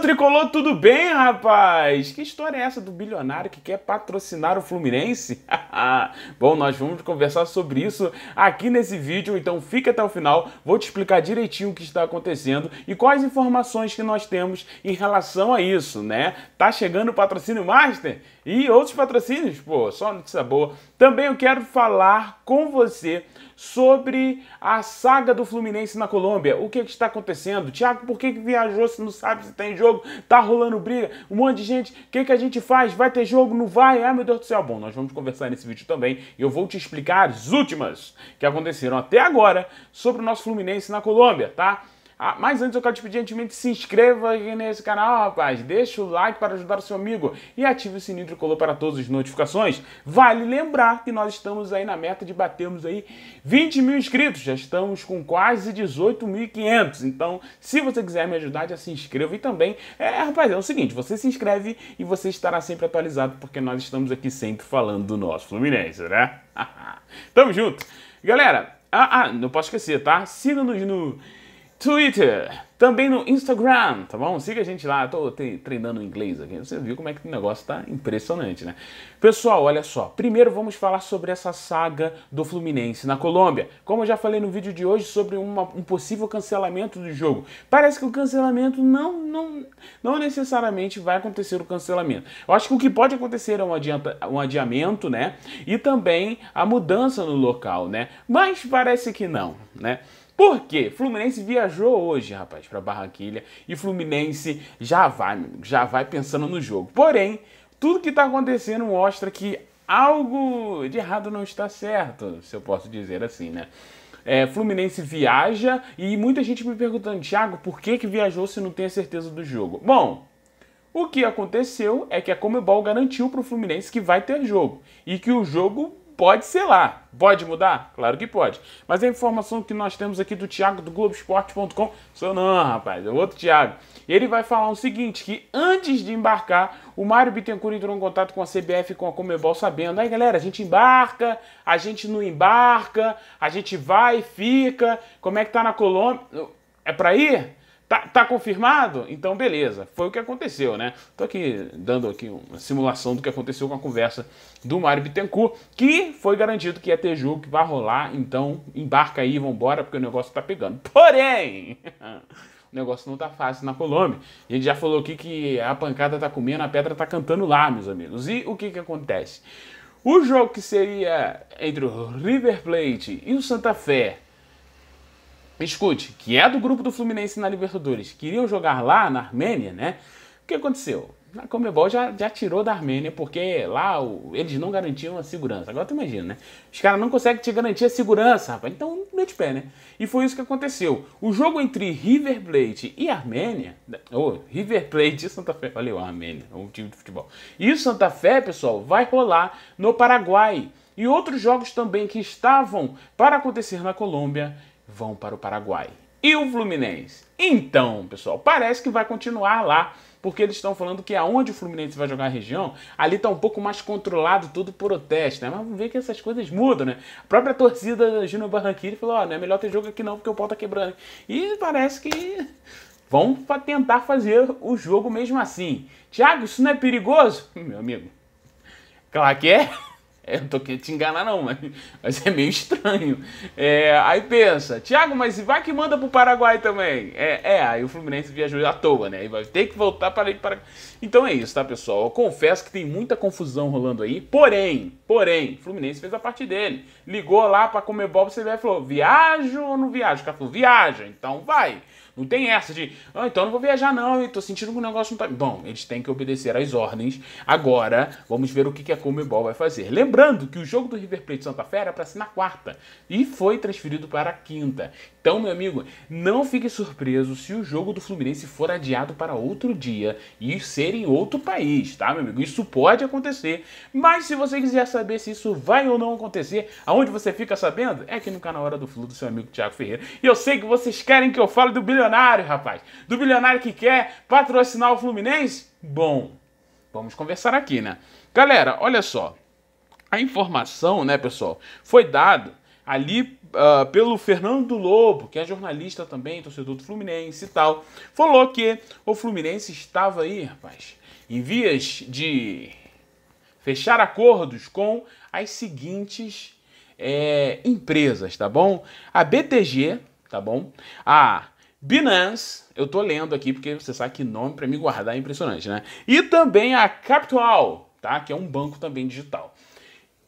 Tricolor, tudo bem, rapaz? Que história é essa do bilionário que quer patrocinar o Fluminense? Bom, nós vamos conversar sobre isso aqui nesse vídeo, então fica até o final. Vou te explicar direitinho o que está acontecendo e quais informações que nós temos em relação a isso, né? Tá chegando o patrocínio Master e outros patrocínios? Pô, só notícia boa. Também eu quero falar com você sobre a saga do Fluminense na Colômbia. O que, que está acontecendo? Tiago, por que, que viajou se não sabe se tem jogo? Tá rolando briga, um monte de gente. O que, que a gente faz? Vai ter jogo? Não vai? Ah, meu Deus do céu. Bom, nós vamos conversar nesse vídeo também e eu vou te explicar as últimas que aconteceram até agora sobre o nosso Fluminense na Colômbia, tá? Ah, mas antes eu quero te pedir gentilmente se inscreva aqui nesse canal, rapaz. Deixa o like para ajudar o seu amigo e ative o sininho tricolor para todas as notificações. Vale lembrar que nós estamos aí na meta de batermos aí 20 mil inscritos. Já estamos com quase 18.500. Então, se você quiser me ajudar, já se inscreva. E também, é, rapaz, é o seguinte, você se inscreve e você estará sempre atualizado porque nós estamos aqui sempre falando do nosso Fluminense, né? Tamo junto. Galera, ah, ah, não posso esquecer, tá? Siga-nos no Twitter, também no Instagram, tá bom? Siga a gente lá, tô treinando inglês aqui. Você viu como é que o negócio tá impressionante, né? Pessoal, olha só. Primeiro vamos falar sobre essa saga do Fluminense na Colômbia. Como eu já falei no vídeo de hoje sobre uma, um possível cancelamento do jogo. Parece que o cancelamento não, não, não necessariamente vai acontecer o cancelamento. Eu acho que o que pode acontecer é um, adianta, um adiamento, né? E também a mudança no local, né? Mas parece que não, né? Por quê? Fluminense viajou hoje, rapaz, para Barranquilha e Fluminense já vai, já vai pensando no jogo. Porém, tudo que está acontecendo mostra que algo de errado não está certo, se eu posso dizer assim, né? É, Fluminense viaja e muita gente me perguntando, Thiago, por que, que viajou se não tem a certeza do jogo? Bom, o que aconteceu é que a Comebol garantiu para o Fluminense que vai ter jogo e que o jogo Pode ser lá. Pode mudar? Claro que pode. Mas a informação que nós temos aqui do Thiago do Globoesporte.com, sou não, rapaz, é outro Thiago. Ele vai falar o seguinte, que antes de embarcar, o Mário Bittencourt entrou em contato com a CBF com a Comebol sabendo, aí galera, a gente embarca, a gente não embarca, a gente vai, fica, como é que tá na Colômbia? É pra ir? Tá, tá, confirmado? Então beleza, foi o que aconteceu, né? Tô aqui dando aqui uma simulação do que aconteceu com a conversa do Mário Bittencourt, que foi garantido que ia ter jogo, que vai rolar, então embarca aí, vambora, porque o negócio tá pegando. Porém, o negócio não tá fácil na Colômbia. A gente já falou aqui que a pancada tá comendo, a pedra tá cantando lá, meus amigos. E o que que acontece? O jogo que seria entre o River Plate e o Santa Fé escute, que é do grupo do Fluminense na Libertadores, queriam jogar lá na Armênia, né? O que aconteceu? A Comebol já, já tirou da Armênia, porque lá o, eles não garantiam a segurança. Agora tu imagina, né? Os caras não conseguem te garantir a segurança, rapaz. Então, mete pé, né? E foi isso que aconteceu. O jogo entre River Plate e Armênia... ou né? oh, River Plate e Santa Fé. Olha o Armênia, um time de futebol. E Santa Fé, pessoal, vai rolar no Paraguai. E outros jogos também que estavam para acontecer na Colômbia vão para o Paraguai. E o Fluminense? Então, pessoal, parece que vai continuar lá, porque eles estão falando que aonde o Fluminense vai jogar a região, ali está um pouco mais controlado tudo por protesto, né? Mas vamos ver que essas coisas mudam, né? A própria torcida Gino Barranquilla falou, ó, oh, não é melhor ter jogo aqui não, porque o pau tá quebrando. E parece que vão tentar fazer o jogo mesmo assim. Tiago, isso não é perigoso? Meu amigo, claro que é. É, eu tô querendo te enganar não, mas, mas é meio estranho. É, aí pensa, Thiago, mas vai que manda pro Paraguai também. É, é, aí o Fluminense viajou à toa, né? E vai ter que voltar para ir para... Então é isso, tá, pessoal? Eu confesso que tem muita confusão rolando aí, porém, porém, o Fluminense fez a parte dele. Ligou lá pra Comebol, você vai falou, viajo ou não viajo? O cara falou, viaja, então vai. Não tem essa de, ah, então não vou viajar não, eu tô sentindo que o negócio não tá... Bom, eles têm que obedecer às ordens. Agora, vamos ver o que, que a Comebol vai fazer. Lembrando que o jogo do River Plate Santa Fé era para ser na quarta e foi transferido para a quinta. Então, meu amigo, não fique surpreso se o jogo do Fluminense for adiado para outro dia e ser em outro país, tá, meu amigo? Isso pode acontecer, mas se você quiser saber se isso vai ou não acontecer, aonde você fica sabendo? É aqui no canal Hora do Flu do seu amigo Thiago Ferreira. E eu sei que vocês querem que eu fale do bilionário, rapaz. Do bilionário que quer patrocinar o Fluminense? Bom, vamos conversar aqui, né? Galera, olha só. A informação, né, pessoal, foi dado ali uh, pelo Fernando Lobo, que é jornalista também, torcedor do Fluminense e tal, falou que o Fluminense estava aí, rapaz, em vias de fechar acordos com as seguintes é, empresas, tá bom? A BTG, tá bom? A Binance, eu tô lendo aqui porque você sabe que nome para me guardar é impressionante, né? E também a Capital, tá? Que é um banco também digital.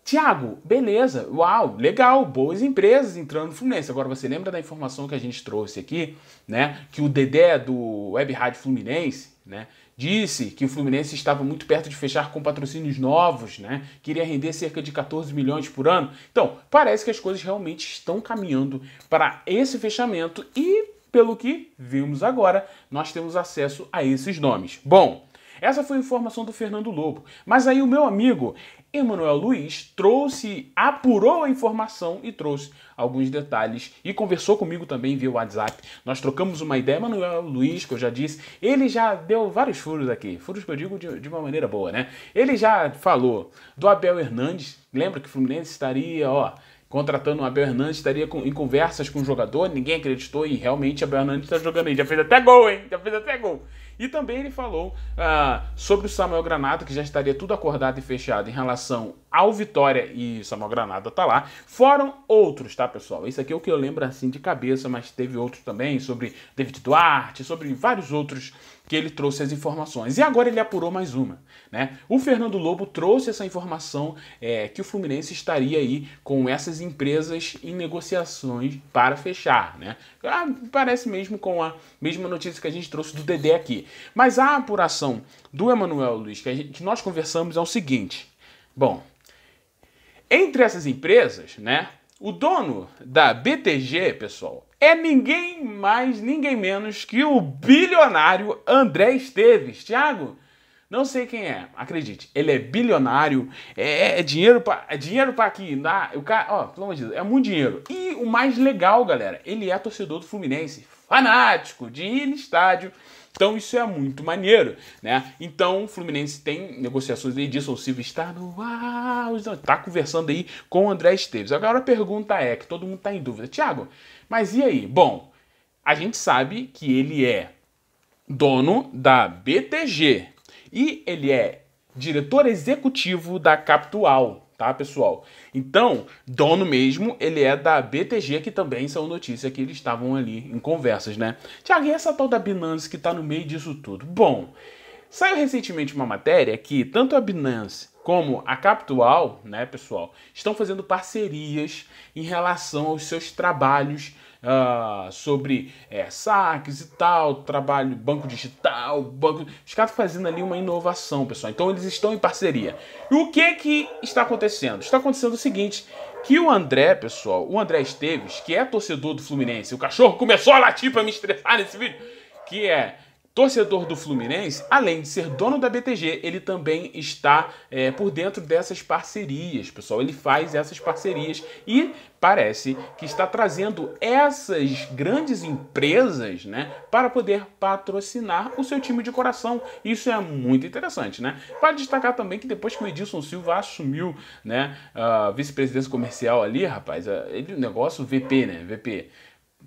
Tiago, beleza, uau, legal, boas empresas entrando no Fluminense. Agora você lembra da informação que a gente trouxe aqui, né? Que o Dedé do Web Rádio Fluminense, né? Disse que o Fluminense estava muito perto de fechar com patrocínios novos, né? Queria render cerca de 14 milhões por ano. Então, parece que as coisas realmente estão caminhando para esse fechamento e, pelo que vimos agora, nós temos acesso a esses nomes. Bom, essa foi a informação do Fernando Lobo. Mas aí o meu amigo Emanuel Luiz trouxe, apurou a informação e trouxe alguns detalhes e conversou comigo também via WhatsApp. Nós trocamos uma ideia. Emanuel Luiz, que eu já disse, ele já deu vários furos aqui. Furos que eu digo de, de uma maneira boa, né? Ele já falou do Abel Hernandes. Lembra que o Fluminense estaria, ó, contratando o Abel Hernandes, estaria em conversas com o jogador, ninguém acreditou e realmente o Abel Hernandes está jogando aí. Já fez até gol, hein? Já fez até gol. E também ele falou ah, sobre o Samuel Granada, que já estaria tudo acordado e fechado em relação ao Vitória e Samuel Granada tá lá. Foram outros, tá, pessoal? Isso aqui é o que eu lembro assim de cabeça, mas teve outros também, sobre David Duarte, sobre vários outros que ele trouxe as informações. E agora ele apurou mais uma. Né? O Fernando Lobo trouxe essa informação é, que o Fluminense estaria aí com essas empresas em negociações para fechar. Né? Ah, parece mesmo com a mesma notícia que a gente trouxe do Dedé aqui. Mas a apuração do Emanuel Luiz que, gente, que nós conversamos é o seguinte: bom, entre essas empresas, né, o dono da BTG, pessoal, é ninguém mais, ninguém menos que o bilionário André Esteves. Tiago, não sei quem é, acredite, ele é bilionário, é, é dinheiro para é dinheiro para é aqui, dá, o cara, ó, pelo amor de Deus, é muito dinheiro. E o mais legal, galera, ele é torcedor do Fluminense, fanático de ir no estádio então isso é muito maneiro, né? Então o Fluminense tem negociações disso, o Silva está no ar, está conversando aí com o André Esteves. Agora a pergunta é, que todo mundo está em dúvida, Thiago, mas e aí? Bom, a gente sabe que ele é dono da BTG e ele é diretor executivo da Capital tá, pessoal? Então, dono mesmo, ele é da BTG, que também são notícia que eles estavam ali em conversas, né? Tiago, e essa tal da Binance que tá no meio disso tudo? Bom, saiu recentemente uma matéria que tanto a Binance como a Capital, né, pessoal, estão fazendo parcerias em relação aos seus trabalhos ah, sobre é, saques e tal, trabalho, banco digital, banco. Os caras fazendo ali uma inovação, pessoal. Então eles estão em parceria. E o que que está acontecendo? Está acontecendo o seguinte: que o André, pessoal, o André Esteves, que é torcedor do Fluminense, o cachorro começou a latir para me estressar nesse vídeo, que é Torcedor do Fluminense, além de ser dono da BTG, ele também está é, por dentro dessas parcerias, pessoal. Ele faz essas parcerias e parece que está trazendo essas grandes empresas, né, para poder patrocinar o seu time de coração. Isso é muito interessante, né? Vale destacar também que depois que o Edilson Silva assumiu, né, a vice-presidência comercial ali, rapaz, ele, o negócio VP, né, VP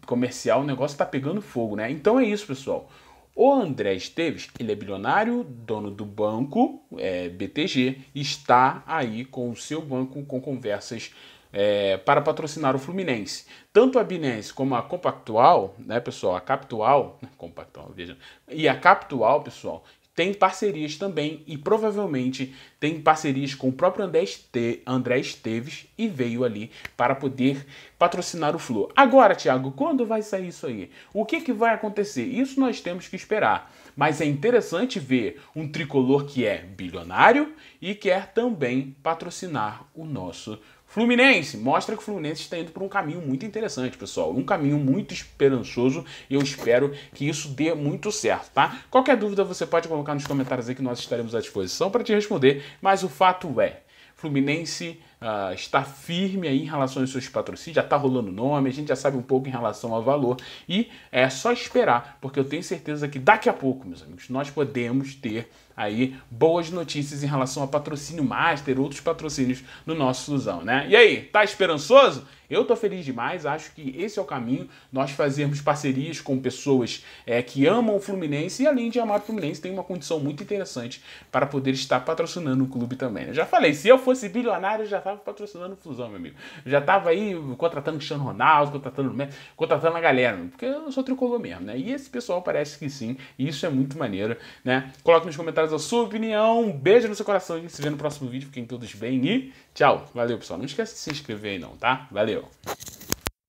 comercial, o negócio está pegando fogo, né? Então é isso, pessoal. O André Esteves, ele é bilionário, dono do banco é, BTG, está aí com o seu banco com conversas é, para patrocinar o Fluminense. Tanto a Binance como a Compactual, né, pessoal, a Capital, Compactual, veja, e a Capital, pessoal, tem parcerias também e provavelmente tem parcerias com o próprio André, Este André Esteves e veio ali para poder patrocinar o Flu. Agora, Thiago, quando vai sair isso aí? O que, que vai acontecer? Isso nós temos que esperar. Mas é interessante ver um tricolor que é bilionário e quer também patrocinar o nosso Fluminense, mostra que o Fluminense está indo por um caminho muito interessante, pessoal. Um caminho muito esperançoso e eu espero que isso dê muito certo, tá? Qualquer dúvida você pode colocar nos comentários aí que nós estaremos à disposição para te responder, mas o fato é, Fluminense uh, está firme aí em relação aos seus patrocínios, já está rolando nome, a gente já sabe um pouco em relação ao valor e é só esperar, porque eu tenho certeza que daqui a pouco, meus amigos, nós podemos ter aí boas notícias em relação a patrocínio master, outros patrocínios no nosso Suzão, né? E aí, tá esperançoso? Eu tô feliz demais, acho que esse é o caminho, nós fazermos parcerias com pessoas é, que amam o Fluminense e além de amar o Fluminense, tem uma condição muito interessante para poder estar patrocinando o clube também. Eu né? já falei, se eu fosse bilionário, eu já tava patrocinando o Fusão, meu amigo. Eu já tava aí contratando Cristiano Ronaldo, contratando, né, contratando a galera, porque eu sou tricolor mesmo, né? E esse pessoal parece que sim, e isso é muito maneiro, né? Coloque nos comentários a sua opinião, um beijo no seu coração, e se vê no próximo vídeo, fiquem todos bem e Tchau, valeu pessoal. Não esquece de se inscrever aí não, tá? Valeu!